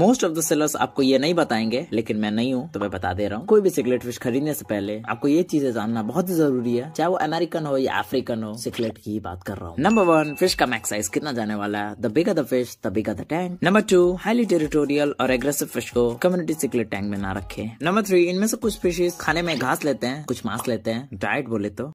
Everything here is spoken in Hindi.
मोस्ट ऑफ द सेलर्स आपको ये नहीं बताएंगे लेकिन मैं नहीं हूँ तो मैं बता दे रहा हूँ कोई भी सिगरेट फिश खरीदने से पहले आपको ये चीजें जानना बहुत ही जरूरी है चाहे वो अमेरिकन हो या अफ्रीकन हो सिगरेट की बात कर रहा हूँ नंबर वन फिश का मैक्स साइज कितना जाने वाला है the bigger the fish the bigger the tank number two highly territorial और एग्रेसिव फिश को कम्युनिटी सिगरेट टैंक में ना रखे नंबर थ्री इनमें से कुछ फिशेज खाने में घास लेते हैं कुछ मांस लेते हैं डाइट बोले तो